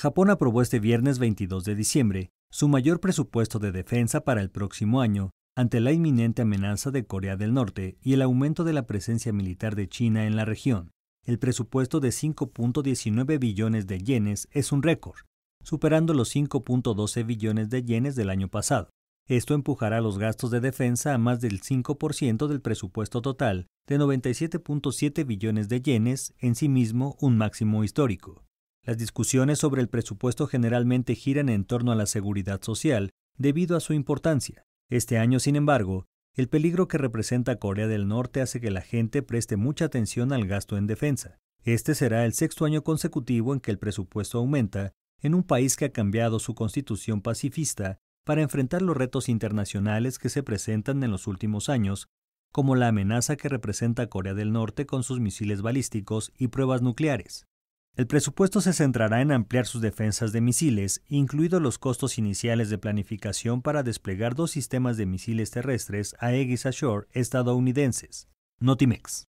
Japón aprobó este viernes 22 de diciembre su mayor presupuesto de defensa para el próximo año ante la inminente amenaza de Corea del Norte y el aumento de la presencia militar de China en la región. El presupuesto de 5.19 billones de yenes es un récord, superando los 5.12 billones de yenes del año pasado. Esto empujará los gastos de defensa a más del 5% del presupuesto total, de 97.7 billones de yenes, en sí mismo un máximo histórico. Las discusiones sobre el presupuesto generalmente giran en torno a la seguridad social, debido a su importancia. Este año, sin embargo, el peligro que representa Corea del Norte hace que la gente preste mucha atención al gasto en defensa. Este será el sexto año consecutivo en que el presupuesto aumenta en un país que ha cambiado su constitución pacifista para enfrentar los retos internacionales que se presentan en los últimos años, como la amenaza que representa Corea del Norte con sus misiles balísticos y pruebas nucleares. El presupuesto se centrará en ampliar sus defensas de misiles, incluidos los costos iniciales de planificación para desplegar dos sistemas de misiles terrestres Aegis Ashore estadounidenses, Notimex.